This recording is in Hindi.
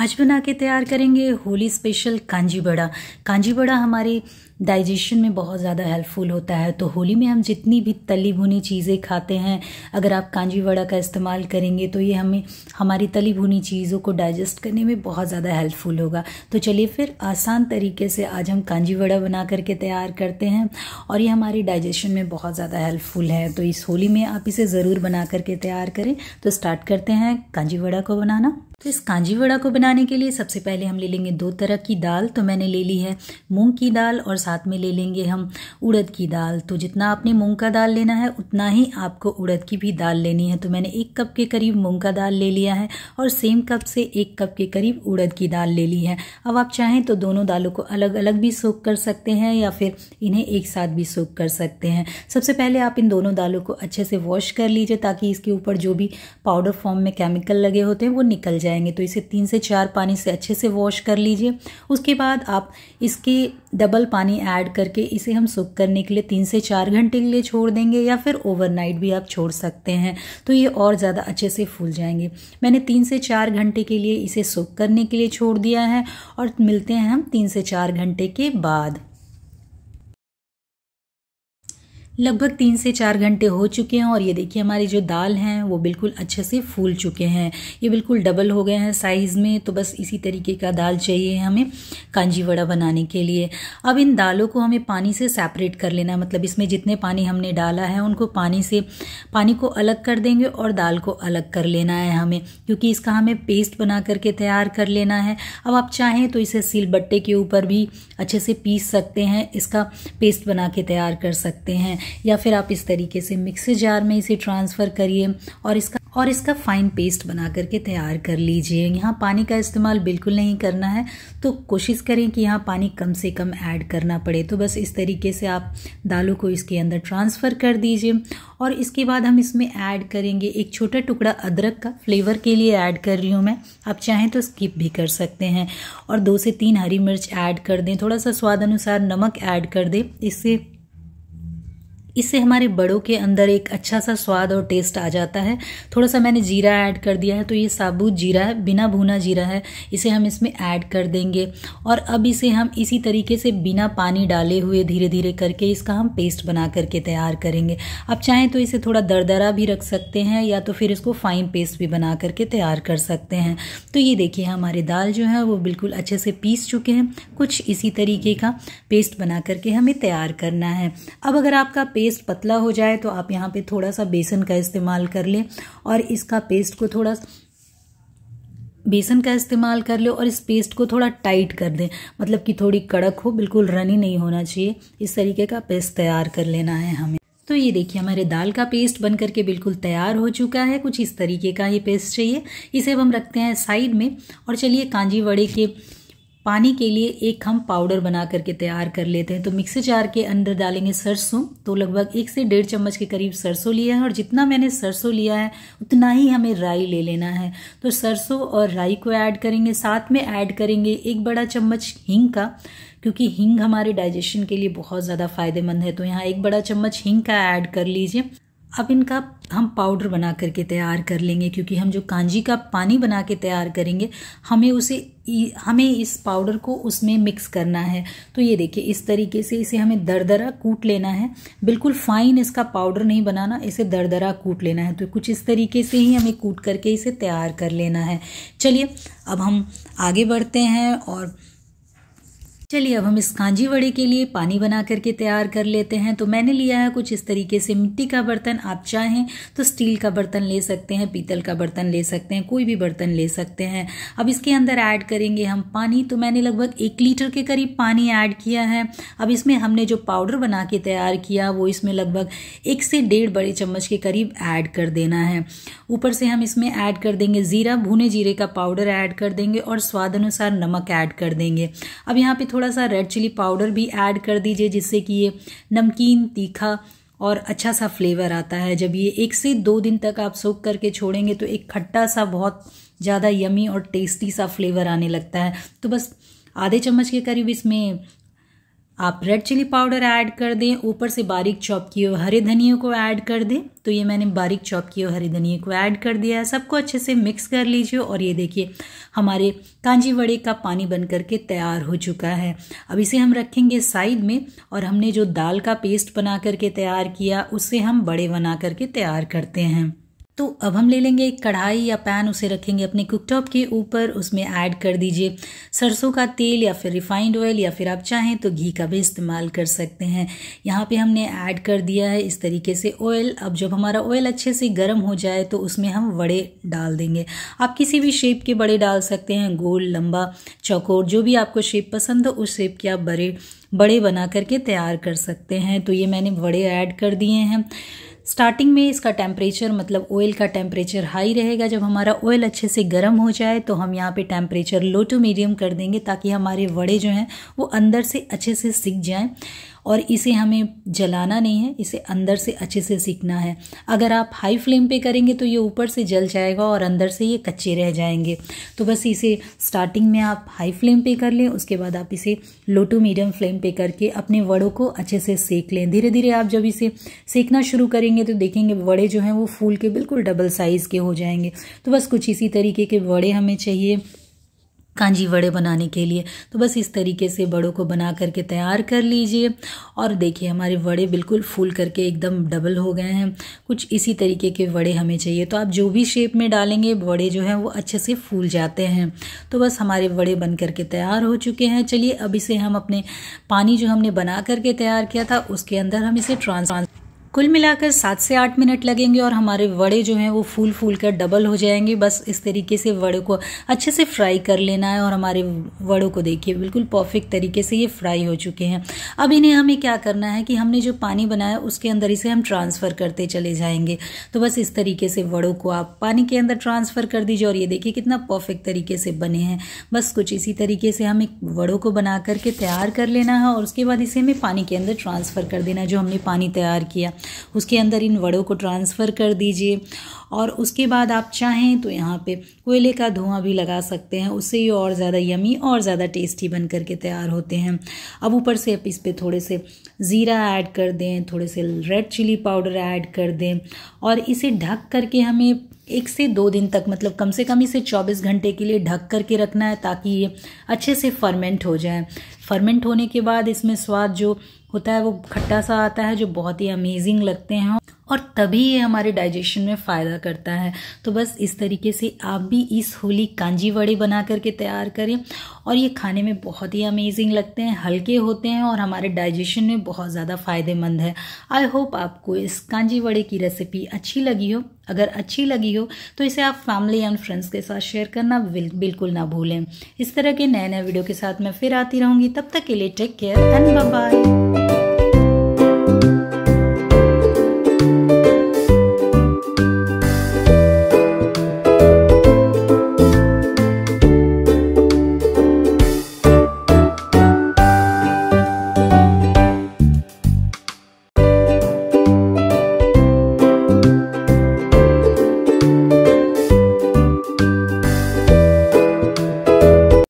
आज बना के तैयार करेंगे होली स्पेशल कांजी बड़ा कांजी बड़ा हमारे डाइजेशन में बहुत ज़्यादा हेल्पफुल होता है तो होली में हम जितनी भी तली भुनी चीज़ें खाते हैं अगर आप कांजी बड़ा का इस्तेमाल करेंगे तो ये हमें हमारी तली भुनी चीज़ों को डाइजेस्ट करने में बहुत ज़्यादा हेल्पफुल होगा तो चलिए फिर आसान तरीके से आज हम कांजी बड़ा बना करके तैयार करते हैं और ये हमारे डाइजेशन में बहुत ज़्यादा हेल्पफुल है तो इस होली में आप इसे ज़रूर बना करके तैयार करें तो स्टार्ट करते हैं कांजी बड़ा को बनाना तो इस कांजी वड़ा को बनाने के लिए सबसे पहले हम ले लेंगे दो तरह की दाल तो मैंने ले ली है मूंग की दाल और साथ में ले लेंगे हम उड़द की दाल तो जितना आपने मूंग का दाल लेना है उतना ही आपको उड़द की भी दाल लेनी है तो मैंने एक कप के करीब मूंग का दाल ले लिया है और सेम कप से एक कप के करीब उड़द की दाल ले ली है अब आप चाहें तो दोनों दालों को अलग अलग भी सोख कर सकते हैं या फिर इन्हें एक साथ भी सोख कर सकते हैं सबसे पहले आप इन दोनों दालों को अच्छे से वॉश कर लीजिए ताकि इसके ऊपर जो भी पाउडर फॉर्म में केमिकल लगे होते हैं वो निकल जाए जाएंगे तो इसे तीन से चार पानी से अच्छे से वॉश कर लीजिए उसके बाद आप इसके डबल पानी ऐड करके इसे हम सूख करने के लिए तीन से चार घंटे के लिए छोड़ देंगे या फिर ओवरनाइट भी आप छोड़ सकते हैं तो ये और ज़्यादा अच्छे से फूल जाएंगे मैंने तीन से चार घंटे के लिए इसे सूख करने के लिए छोड़ दिया है और मिलते हैं हम तीन से चार घंटे के बाद लगभग तीन से चार घंटे हो चुके हैं और ये देखिए हमारी जो दाल हैं वो बिल्कुल अच्छे से फूल चुके हैं ये बिल्कुल डबल हो गए हैं साइज़ में तो बस इसी तरीके का दाल चाहिए हमें कांजी वड़ा बनाने के लिए अब इन दालों को हमें पानी से सेपरेट कर लेना है मतलब इसमें जितने पानी हमने डाला है उनको पानी से पानी को अलग कर देंगे और दाल को अलग कर लेना है हमें क्योंकि इसका हमें पेस्ट बना करके तैयार कर लेना है अब आप चाहें तो इसे सील बट्टे के ऊपर भी अच्छे से पीस सकते हैं इसका पेस्ट बना के तैयार कर सकते हैं या फिर आप इस तरीके से मिक्सर जार में इसे ट्रांसफ़र करिए और इसका और इसका फाइन पेस्ट बना करके तैयार कर लीजिए यहाँ पानी का इस्तेमाल बिल्कुल नहीं करना है तो कोशिश करें कि यहाँ पानी कम से कम ऐड करना पड़े तो बस इस तरीके से आप दालों को इसके अंदर ट्रांसफ़र कर दीजिए और इसके बाद हम इसमें ऐड करेंगे एक छोटा टुकड़ा अदरक का फ्लेवर के लिए ऐड कर रही हूँ मैं आप चाहें तो स्किप भी कर सकते हैं और दो से तीन हरी मिर्च ऐड कर दें थोड़ा सा स्वाद अनुसार नमक ऐड कर दें इससे इससे हमारे बड़ों के अंदर एक अच्छा सा स्वाद और टेस्ट आ जाता है थोड़ा सा मैंने जीरा ऐड कर दिया है तो ये साबुत जीरा है बिना भुना जीरा है इसे हम इसमें ऐड कर देंगे और अब इसे हम इसी तरीके से बिना पानी डाले हुए धीरे धीरे करके इसका हम पेस्ट बना करके तैयार करेंगे आप चाहें तो इसे थोड़ा दरदरा भी रख सकते हैं या तो फिर इसको फाइन पेस्ट भी बना करके तैयार कर सकते हैं तो ये देखिए हमारे दाल जो है वो बिल्कुल अच्छे से पीस चुके हैं कुछ इसी तरीके का पेस्ट बना करके हमें तैयार करना है अब अगर आपका पेस्ट पतला हो जाए तो आप यहाँ पे थोड़ा सा बेसन का इस्तेमाल कर लें और इसका पेस्ट को थोड़ा बेसन का इस्तेमाल कर लो और इस पेस्ट को थोड़ा टाइट कर दें मतलब कि थोड़ी कड़क हो बिल्कुल रनी नहीं होना चाहिए इस तरीके का पेस्ट तैयार कर लेना है हमें तो ये देखिए हमारे दाल का पेस्ट बन करके बिल्कुल तैयार हो चुका है कुछ इस तरीके का ये पेस्ट चाहिए इसे अब हम रखते हैं साइड में और चलिए कांजी वड़े के पानी के लिए एक हम पाउडर बना करके तैयार कर लेते हैं तो मिक्सी जार के अंदर डालेंगे सरसों तो लगभग एक से डेढ़ चम्मच के करीब सरसों लिया है और जितना मैंने सरसों लिया है उतना ही हमें राई ले लेना है तो सरसों और राई को ऐड करेंगे साथ में ऐड करेंगे एक बड़ा चम्मच हींग का क्योंकि हींग हमारे डाइजेशन के लिए बहुत ज़्यादा फायदेमंद है तो यहाँ एक बड़ा चम्मच हींग का ऐड कर लीजिए अब इनका हम पाउडर बना करके तैयार कर लेंगे क्योंकि हम जो कांजी का पानी बना के तैयार करेंगे हमें उसे हमें इस पाउडर को उसमें मिक्स करना है तो ये देखिए इस तरीके से इसे हमें दरदरा कूट लेना है बिल्कुल फाइन इसका पाउडर नहीं बनाना इसे दरदरा कूट लेना है तो कुछ इस तरीके से ही हमें कूट करके इसे तैयार कर लेना है चलिए अब हम आगे बढ़ते हैं और चलिए अब हम इस कांजी वड़े के लिए पानी बना करके तैयार कर लेते हैं तो मैंने लिया है कुछ इस तरीके से मिट्टी का बर्तन आप चाहें तो स्टील का बर्तन ले सकते हैं पीतल का बर्तन ले सकते हैं कोई भी बर्तन ले सकते हैं अब इसके अंदर ऐड करेंगे हम पानी तो मैंने लगभग एक लीटर के करीब पानी ऐड किया है अब इसमें हमने जो पाउडर बना के तैयार किया वो इसमें लगभग एक से डेढ़ बड़े चम्मच के करीब ऐड कर देना है ऊपर से हम इसमें ऐड कर देंगे ज़ीरा भुने जीरे का पाउडर ऐड कर देंगे और स्वाद अनुसार नमक ऐड कर देंगे अब यहाँ पर थोड़ा थोड़ा सा रेड चिली पाउडर भी ऐड कर दीजिए जिससे कि ये नमकीन तीखा और अच्छा सा फ्लेवर आता है जब ये एक से दो दिन तक आप सोख करके छोड़ेंगे तो एक खट्टा सा बहुत ज़्यादा यमी और टेस्टी सा फ्लेवर आने लगता है तो बस आधे चम्मच के करीब इसमें आप रेड चिली पाउडर ऐड कर दें ऊपर से बारीक चॉप किए हुए हरे धनिए को ऐड कर दें तो ये मैंने बारीक चॉप किए हुए हरे धनिए को ऐड कर दिया है सबको अच्छे से मिक्स कर लीजिए और ये देखिए हमारे कांजी वड़े का पानी बन करके तैयार हो चुका है अब इसे हम रखेंगे साइड में और हमने जो दाल का पेस्ट बना करके तैयार किया उससे हम बड़े बना करके तैयार करते हैं तो अब हम ले लेंगे एक कढ़ाई या पैन उसे रखेंगे अपने कुकटॉप के ऊपर उसमें ऐड कर दीजिए सरसों का तेल या फिर रिफाइंड ऑयल या फिर आप चाहें तो घी का भी इस्तेमाल कर सकते हैं यहाँ पे हमने ऐड कर दिया है इस तरीके से ऑयल अब जब हमारा ऑयल अच्छे से गर्म हो जाए तो उसमें हम वड़े डाल देंगे आप किसी भी शेप के बड़े डाल सकते हैं गोल लंबा चौकोर जो भी आपको शेप पसंद हो उस शेप के आप बड़े बड़े बना करके तैयार कर सकते हैं तो ये मैंने बड़े ऐड कर दिए हैं स्टार्टिंग में इसका टेम्परेचर मतलब ऑयल का टेम्परेचर हाई रहेगा जब हमारा ऑयल अच्छे से गर्म हो जाए तो हम यहाँ पे टेम्परेचर लो टू मीडियम कर देंगे ताकि हमारे वड़े जो हैं वो अंदर से अच्छे से सीख जाएँ और इसे हमें जलाना नहीं है इसे अंदर से अच्छे से सीखना है अगर आप हाई फ्लेम पे करेंगे तो ये ऊपर से जल जाएगा और अंदर से ये कच्चे रह जाएंगे तो बस इसे स्टार्टिंग में आप हाई फ्लेम पे कर लें उसके बाद आप इसे लो टू मीडियम फ्लेम पे करके अपने वड़ों को अच्छे से सेक लें धीरे धीरे आप जब इसे सेकना शुरू करेंगे तो देखेंगे वड़े जो हैं वो फूल के बिल्कुल डबल साइज़ के हो जाएंगे तो बस कुछ इसी तरीके के वड़े हमें चाहिए कांजी वड़े बनाने के लिए तो बस इस तरीके से बड़ों को बना करके तैयार कर लीजिए और देखिए हमारे वड़े बिल्कुल फूल करके एकदम डबल हो गए हैं कुछ इसी तरीके के वड़े हमें चाहिए तो आप जो भी शेप में डालेंगे वड़े जो हैं वो अच्छे से फूल जाते हैं तो बस हमारे वड़े बन करके तैयार हो चुके हैं चलिए अब इसे हम अपने पानी जो हमने बना करके तैयार किया था उसके अंदर हम इसे ट्रांस कुल मिलाकर सात से आठ मिनट लगेंगे और हमारे वड़े जो हैं वो फूल फूल कर डबल हो जाएंगे बस इस तरीके से वड़े को अच्छे से फ्राई कर लेना है और हमारे वड़ों को देखिए बिल्कुल परफेक्ट तरीके से ये फ्राई हो चुके हैं अब इन्हें हमें क्या करना है कि हमने जो पानी बनाया उसके अंदर इसे हम ट्रांसफ़र करते चले जाएंगे तो बस इस तरीके से वड़ों को आप पानी के अंदर ट्रांसफ़र कर दीजिए और ये देखिए कितना परफेक्ट तरीके से बने हैं बस कुछ इसी तरीके से हमें वड़ों को बना करके तैयार कर लेना है और उसके बाद इसे हमें पानी के अंदर ट्रांसफ़र कर देना है जो हमने पानी तैयार किया उसके अंदर इन वड़ों को ट्रांसफ़र कर दीजिए और उसके बाद आप चाहें तो यहाँ पे कोयले का धुआं भी लगा सकते हैं उससे ये और ज़्यादा यमी और ज़्यादा टेस्टी बन करके तैयार होते हैं अब ऊपर से आप इस पर थोड़े से ज़ीरा ऐड कर दें थोड़े से रेड चिली पाउडर ऐड कर दें और इसे ढक करके हमें एक से दो दिन तक मतलब कम से कम इसे 24 घंटे के लिए ढक करके रखना है ताकि ये अच्छे से फर्मेंट हो जाए फर्मेंट होने के बाद इसमें स्वाद जो होता है वो खट्टा सा आता है जो बहुत ही अमेजिंग लगते हैं और तभी ये हमारे डाइजेशन में फ़ायदा करता है तो बस इस तरीके से आप भी इस होली कांजी वड़े बना करके तैयार करें और ये खाने में बहुत ही अमेजिंग लगते हैं हल्के होते हैं और हमारे डाइजेशन में बहुत ज़्यादा फ़ायदेमंद है आई होप आपको इस कांजी वड़े की रेसिपी अच्छी लगी हो अगर अच्छी लगी हो तो इसे आप फैमिली एंड फ्रेंड्स के साथ शेयर करना बिल्कुल ना भूलें इस तरह के नए नए वीडियो के साथ मैं फिर आती रहूँगी तब तक के लिए टेक केयर एंड बाय